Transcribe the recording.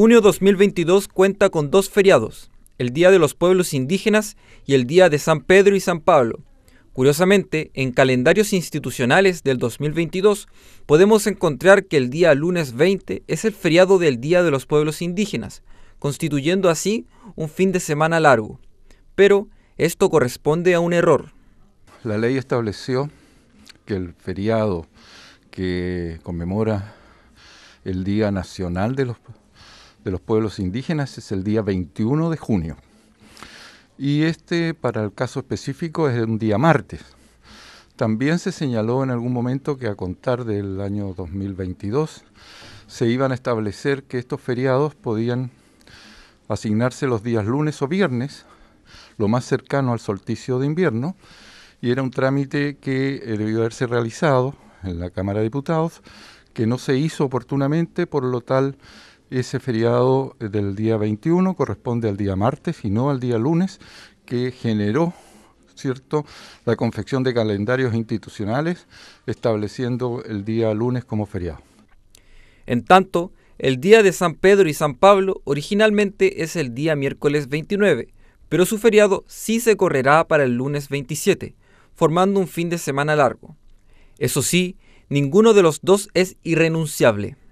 Junio 2022 cuenta con dos feriados, el Día de los Pueblos Indígenas y el Día de San Pedro y San Pablo. Curiosamente, en calendarios institucionales del 2022 podemos encontrar que el día lunes 20 es el feriado del Día de los Pueblos Indígenas, constituyendo así un fin de semana largo. Pero esto corresponde a un error. La ley estableció que el feriado que conmemora el Día Nacional de los de los pueblos indígenas es el día 21 de junio. Y este, para el caso específico, es un día martes. También se señaló en algún momento que a contar del año 2022 se iban a establecer que estos feriados podían asignarse los días lunes o viernes, lo más cercano al solsticio de invierno, y era un trámite que debió haberse realizado en la Cámara de Diputados, que no se hizo oportunamente, por lo tal ese feriado del día 21 corresponde al día martes y no al día lunes, que generó ¿cierto? la confección de calendarios institucionales estableciendo el día lunes como feriado. En tanto, el día de San Pedro y San Pablo originalmente es el día miércoles 29, pero su feriado sí se correrá para el lunes 27, formando un fin de semana largo. Eso sí, ninguno de los dos es irrenunciable.